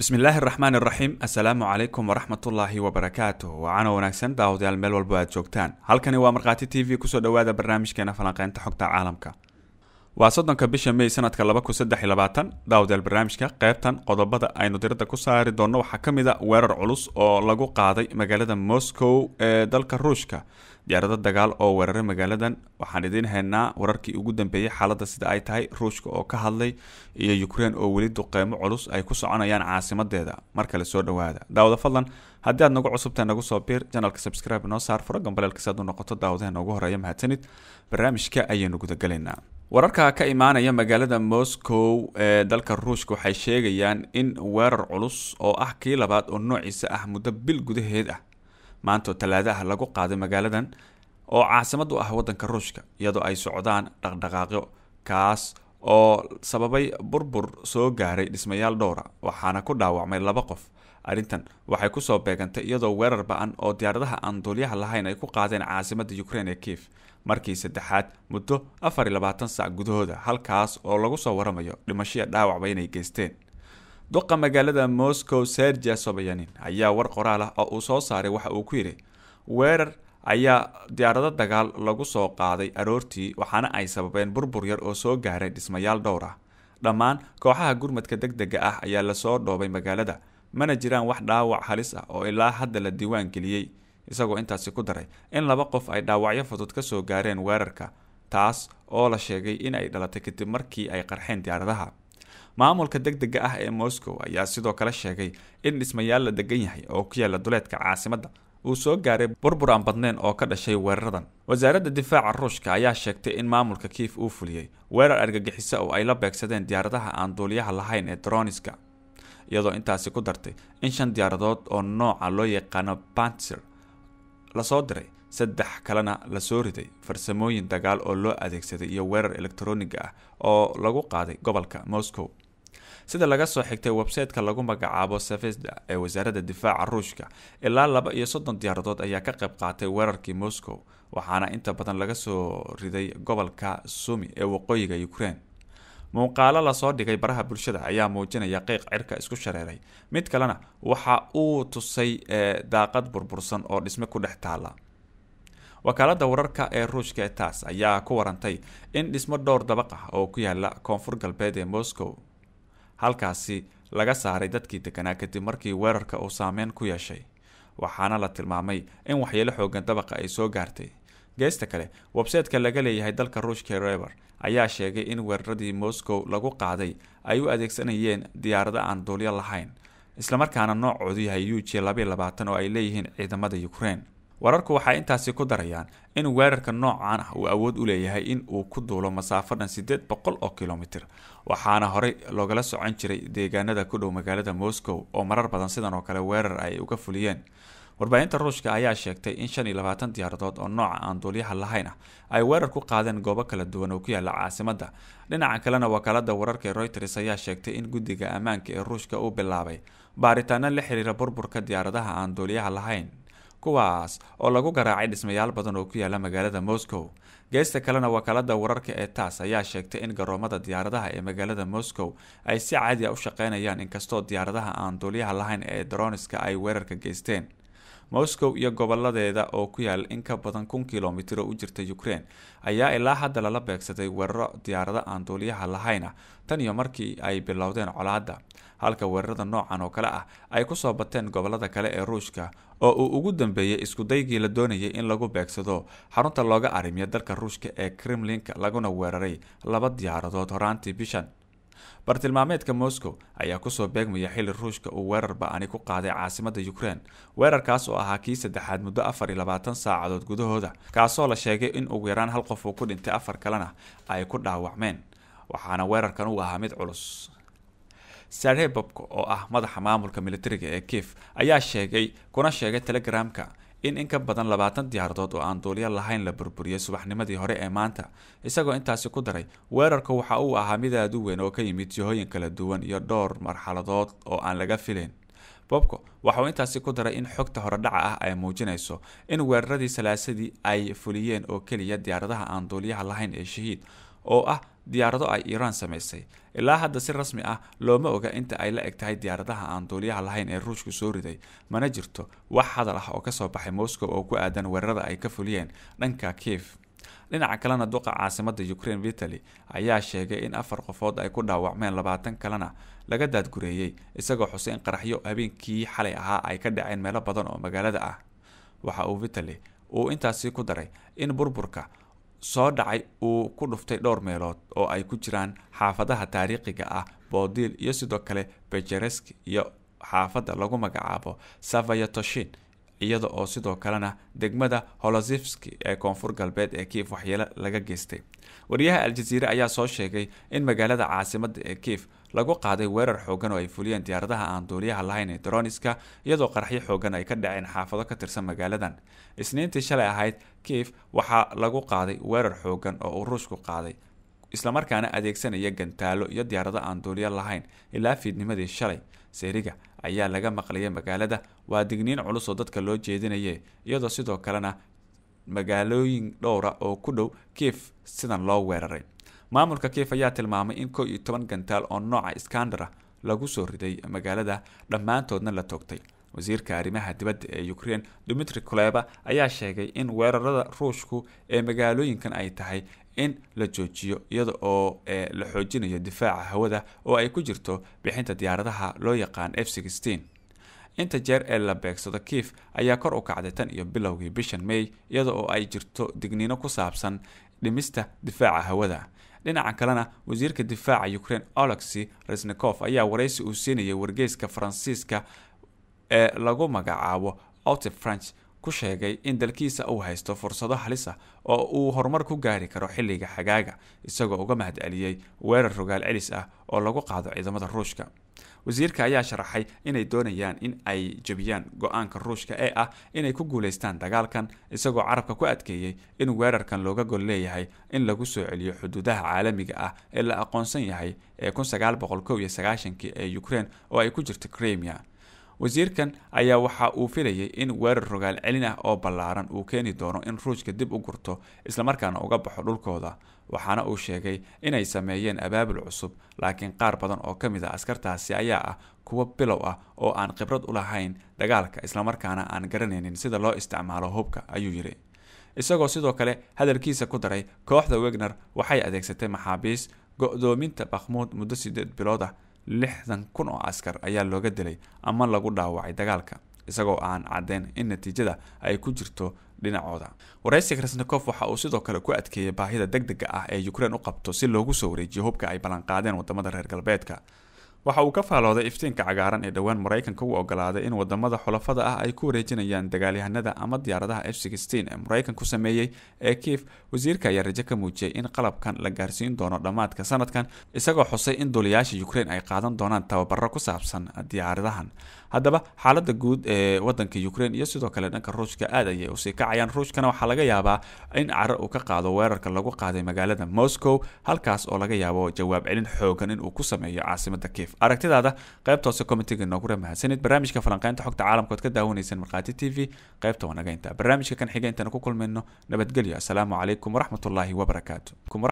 bismillaahi araxmaan iraxiim assalaamu calaykum waraxmatullaahi wabarakaatuh wacaana wanaagsan daawadayaal meel walbo aad joogtaan halkani waa markhaati t v kusoo dhowaada barnaamijkeena falanqeynta xogta caalamka waa soddonka bisha may sanadka laba kun saddex iyo labaatan daawdeel barnaamijka qaybtan qodobada aynu dirada ku saari doonno waxaa ka mid a weerar culus oo lagu qaaday magaalada moscow ee dalka ruushka diyaarado dagaal oo weeraray magaaladan waxaan idiin haynaa wararkii ugu dambeeyey xaaladda sida ay tahay ruushka oo ka hadlay iyo ukrein oo weli duqeymo culus ay ku soconayaan caasimadeeda markale soo dhawaada daawada fadlan haddii aad nagu cusubtahay nagu soo biir janalka subscribe noo saar furo gambaleelka si aad u noqoto daawadahena ugu horeeya mahadsanid barnaamijka ayaynu gudagalaynaa wararka ka imaanaya magaalada moscow ee dalka ruushka waxay sheegayaan in weerar culus oo ah kii labaad oo noociisa ah muddo bil gudaheed ah maantoo talaado ah lagu qaaday magaaladan oo caasimadu ah waddanka ruushka iyadoo ay socdaan dhaqdhaqaaqyo kaas oo sababay burbur soo gaaray dhismayaal dhowra ah, waxaana ku dhaawacmay laba qof arrintan waxay kusoo beegantay iyadoo weerar ba-an oo diyaaradaha aan duulyaha lahayn ay ku qaadeen caasimada ukraine ee kiif markii saddexaad muddo afar iyo labaatan sac gudahooda halkaas oo lagu soo waramayo dhimashiya dhaawacba inay geysteen duqa magaalada moscow sergia sobayanin ayaa war qoraal ah oo uu soo saaray waxa uu ku yidhi weerar ayaa diyaarado dagaal lagu soo qaaday aroortii waxaana ay sababeen burbur yar oo soo gaaray dhismayaal dhowr ah dhammaan kooxaha gurmadka deg dega ah ayaa lasoo dhoobay magaalada mana jiraan wax dhaawac halis ah oo ilaa hadda la diiwaan geliyey isagoo intaasi ku daray in laba qof ay dhaawacyo fudud ka soo gaareen weerarka taas oo la sheegay in ay dhalatay kadib markii ay qarxeen diyaaradaha maamulka deg degdega ah ee moscow ayaa sidoo kale sheegay in dhismayaal la degan yahay oo ku yaalla duleedka caasimadda uu soo gaaray burbur aan badneyn oo ka dhashay weeraradan wasaaradda difaaca ruushka ayaa sheegtay in maamulka kiif uu fuliyey weerar argagixiso oo ay la beegsadeen diyaaradaha aan duuliyaha lahayn ee droniska iyadoo intaasi ku dartay in shan diyaaradood oo nooca loo yaqaano banser lasoo diray saddex kalena lasoo riday farsamooyin dagaal oo loo adeegsaday iyo weerar elektroniga ah oo lagu qaaday gobolka moscow sida laga soo xigtay websayteka lagu magacaabo safesda ee wasaaradda difaaca ruushka ilaa laba iyo soddon diyaaradood ayaa ka qayb qaatay weerarkii moscow waxaana inta badan laga soo riday gobolka sumi ee waqooyiga ukraine muuqaalo lasoo dhigay baraha bulshada ayaa muujinaya qeyq cirka isku shareeray mid kalena waxa uu tusay eh, daaqad burbursan oo dhisme ku dhex taala wakaaladda wararka ee ruushka ee taas ayaa ku warantay in dhismo dhowr dabaq ah oo ku yaala koonfur galbeed ee moscow halkaasi laga saaray dadkii deganaa kadib markii weerarka uu saameyn ku yeeshay waxaana la tilmaamay in waxyeelo xoogan dabaqa ay soo gaartay geesta kale websayte laga leeyahay dalka ruushka reber ayaa sheegay in weeraradii moscow lagu qaaday ay u adeegsanayeen diyaarado aan duulyo lahayn islamarkaana noocoodu yahay u j labaiy labaatan oo ay leeyihiin ciidamada ukraine wararku waxay intaasi ku darayaan in weerarka noocan ah uu awood u leeyahay in uu ku duulo masaafo dhan siddeed boqol oo kilomitir waxaana horay loogala socon jiray deegaanada ku dhow magaalada moscow oo marar badan sidan oo kale weerar ay uga fuliyeen warbaahinta ruushka ayaa sheegtay in shan iyo labaatan diyaaradood oo nooca aan duulyaha lahayn ah ay weerar ku qaadeen goobo kala duwan oo ku yaala caasimadda dhinaca kalena wakaalada wararka ee reuters ayaa sheegtay in guddiga ammaanka ee ruushka uu bilaabay baaritaano la xiriira burburka diyaaradaha aan duulyaha lahayn kuwaas oo lagu garaacay dhismayaal badan oo ku yaala magaalada moscow geesta kalena wakaalada wararka ee taas ayaa sheegtay in garoomada diyaaradaha ee magaalada moscow ay si caadi a ah u shaqeynayaan inkastoo diyaaradaha aan duulyaha lahayn ee droniska ay weerarka geysteen moscow iyo goboladeeda oo ku yaal in ka badan kun kilomitr oo u jirta ukrein ayaa ilaa hadda lala beegsaday weeraro diyaarado aan duuliyaha lahayna ah. tan iyo markii ay bilowdeen colaadda halka weerarada noocan oo kale ah ay ku soo bateen gobolada kale ee ruushka oo uu ugu dambeeyey iskudaygii la doonayay in lagu beegsado xarunta looga arrimiya dalka ruushka ee kremlinka laguna weeraray laba diyaaradood horaantii bishan bartilmaameedka moscow ayaa kusoo beegmaya xili ruushka uu weerar ba-ani ku qaaday caasimadda ukrein weerarkaas oo ahaa kii saddexaad muddo afar iyo labaatan saacadood gudahooda kaasoo la sheegay in ugu yaraan hal qof uu ku dhintay afar kalena ay ku dhaawacmeen waxaana weerarkan uu ahaa mid culus sarebobka oo ah madaxa maamulka militariga ee kiif ayaa sheegay kuna sheegay telegaramka in in ka badan labaatan diyaaradood oo aan duulyo lahayn la burburiyey subaxnimadii hore ee maanta isagoo intaasi ku daray weerarku waxa uu ahaa mid aad u weyn oo ka yimid jihooyin kala duwan iyo dhowr marxaladood oo aan laga filayn bobko waxauu intaasi ku daray in xogta horedhaca ah ay muujinayso in weeraradii salaasadii ay fuliyeen oo keliya diyaaradaha aan duuliyaha lahayn ee shahiid oo ah diyaarado ay iiraan samaysay ilaa hadda si rasmi ah looma oga inta ay la eg tahay diyaaradaha aan duuliyaha lahayn ee ruushku soo riday mana jirto wax hadal ah oo ka soo baxay moscow oo ku aadan weerarada ay ka fuliyeen dhanka kief dhinaca kalena duqa caasimada ukraine vitali ayaa sheegay in afar qofood ay ku dhaawacmeen labaatan kalena laga daadgureeyey isagoo xusay in qaraxyo habeenkii xalay ahaa ay ka dhaceen meelo badan oo magaalada ah waxa uu vitali uu intaasi ku daray in burburka soo dhacay uu ku dhuftay dhowr meelood oo ay ku jiraan xaafadaha taariikhiga ah boodiil iyo sidoo kale bejeresk iyo xaafadda lagu magacaabo savayatoshin iyada oo sidoo kalena degmada holozivski ee koonfur galbeed ee kiif waxyeelo laga geystay wariyaha aljaziire ayaa soo sheegay in magaalada caasimadda ee kiif lagu qaaday weerar xoogan oo ay fuliyeen diyaaradaha aan duuliyaha lahayn ee daroniska iyadoo qaraxyo xooggan ay ka dhaceen xaafado ka tirsan magaaladan isniintii shalay ahayd kiif waxaa lagu qaaday weerar xooggan oo uu ruushku qaaday islamarkaana adeegsanaya gantaalo iyo diyaarado aan duuliyo lahayn ilaa fiidnimadii shalay seeriga ayaa laga maqlayay magaalada waa digniin culus oo dadka loo jeedinaye iyadoo sidoo kalena magaalooyin dhowra oo ku dhow kief sidan loo weeraray maamulka kief ayaa tilmaamay in ko iyo toban gantaal oo nooca skandara ah lagu soo riday magaalada dhammaantoodna la toogtay wasiirka arrimaha dibadda ee ukrein dimitri koleba ayaa sheegay in weerarada ruushku ee magaalooyinkan ay tahay in la joojiyo iyada oo eh, la xoojinayo difaaca hawada oo ay ku jirto bixinta diyaaradaha loo yaqaan f inta jeer ee la beegsado kiif ayaa kor u kacday tan iyo bilowgii bishan may iyada oo ay jirto digniino ku saabsan dhimista difaaca hawada dhinaca kalena wasiirka difaaca ukraine olexi resnikof ayaa wareysi uu siinayay wargeyska faransiiska ee lagu magacaabo outi french ku sheegay in dalkiisa uu haysto fursado halisa ah oo uu horumar ku gaari karo xilliga xagaaga isagoo uga mahadceliyey weerar rogaal celis ah oo lagu qaado ciidamada ruushka wasiirka ayaa sharaxay inay doonayaan in ay jebiyaan go-aanka ruushka ee ah inay ku guulaystaan dagaalkan isagoo carabka ku adkeeyey in weerarkan looga gol leeyahay in lagu soo celiyo xuduudaha caalamiga ah ee la aqoonsan yahay ee kun sagaal boqol iyo sagaashankii ee ukrein oo ay ku jirto crimea wasiirkan ayaa waxa uu filayay in weerar rogaal celin ah oo ballaaran uu keeni doono in ruushka dib u gurto islamarkaana uga baxo dhulkooda waxaana uu sheegay inay sameeyeen abaabul cusub laakiin qaar badan oo ka mid a ah askartaasi ayaa ah kuwo bilow ah oo aan khibrad u lahayn dagaalka islamarkaana aan garanaynin sida loo isticmaalo hubka ayuu yidhi isagoo sidoo kale hadalkiisa ku daray kooxda wegner waxay adeegsatay maxaabiis go'doominta bakhmuud muddo siddeed bilood ah lixdan kun oo askar ayaa looga dilay ama lagu dhaawacay dagaalka isagoo aan caddeyn in natiijada ay ku jirto dhinacooda waraysi krasnikof waxa uu sidoo kale ku adkeeyay baahida deg dega ah ee ukrein u qabto si loogu soo wareejiyo hubka ay ballanqaadeen waddamada reer galbeedka waxa uu ka faalooday iftiinka cagaaran ee dhowaan maraykanka u ogolaaday in wadamada xulafada ah ay ku wareejinayaan dagaalyahanada ama diyaaradaha f ee maraykan sameeyey ee kiif wasiirka ayaa rajo ka muujiyey in qalabkan la gaarsiin doono dhammaadka sanadkan isagoo xusay in duuliyaasha ukrein ay qaadan doonaan tababaro ku saabsan diyaaradahan haddaba xaaladda guud ee waddanka ukraine iyo sidoo kale dhanka ruushka aad ayay usii kacayaan ruushkana waxaa laga yaabaa in caro uu ka qaado weerarka lagu qaaday magaalada moscow halkaas oo laga yaabo jawaab celin xoogan in uu ku sameeyo caasimada kief aragtidaada qaybtoose komitiga noogura mahadsanid barnaamijka falanqeynta xogta caalamkaod ka daawanayseen markhaati t v qaybta wanaga inta barnaamijka kan xiga intaan ku kulmayno nabadgelyo assalaamu calaykum waraxmatullaahi wabarakaatu